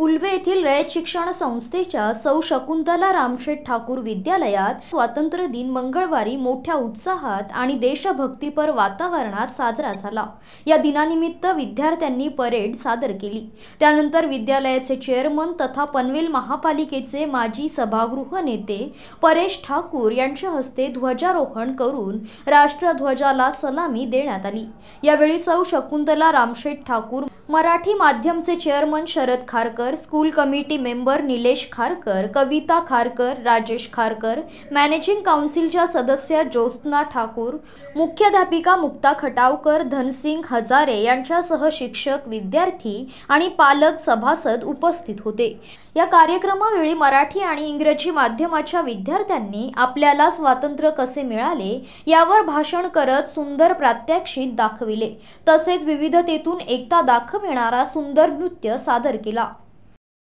उल्वे येथील रयत शिक्षण संस्थेच्या सौ शकुंतला रामशेठ ठाकूर विद्यालयात स्वातंत्र्य दिन मंगळवारी मोठ्या उत्साहात आणि देशभक्तीपर वातावरणात साजरा झाला या दिनानिमित्त विद्यार्थ्यांनी परेड सादर केली त्यानंतर विद्यालयाचे चेअरमन तथा पनवेल महापालिकेचे माजी सभागृह नेते परेश ठाकूर यांच्या हस्ते ध्वजारोहण करून राष्ट्रध्वजाला सलामी देण्यात आली यावेळी सौ शकुंतला रामशेठ ठाकूर मराठी माध्यमचे chairman Sharad Kharkar Kharkar school committee member Nilesh Kharkar Kavita Kharkar Rajesh Kharkar managing काउन्सिलच्या सदस्य ज्योत्स्ना ठाकूर मुख्याध्यापिका मुक्ता खटावकर धनसिंग हजारे यांच्यासह शिक्षक विद्यार्थी आणि पालक सभासद उपस्थित होते या कार्यक्रमावेळी मराठी आणि इंग्रजी माध्यमाच्या विद्यार्थ्यांनी आपल्याला स्वातंत्र्य कसे मिळाले यावर भाषण करत सुंदर प्रात्यक्षिक दाखविले तसेच विविधतेतून एकता दाखविणारा सुंदर नृत्य सादर केला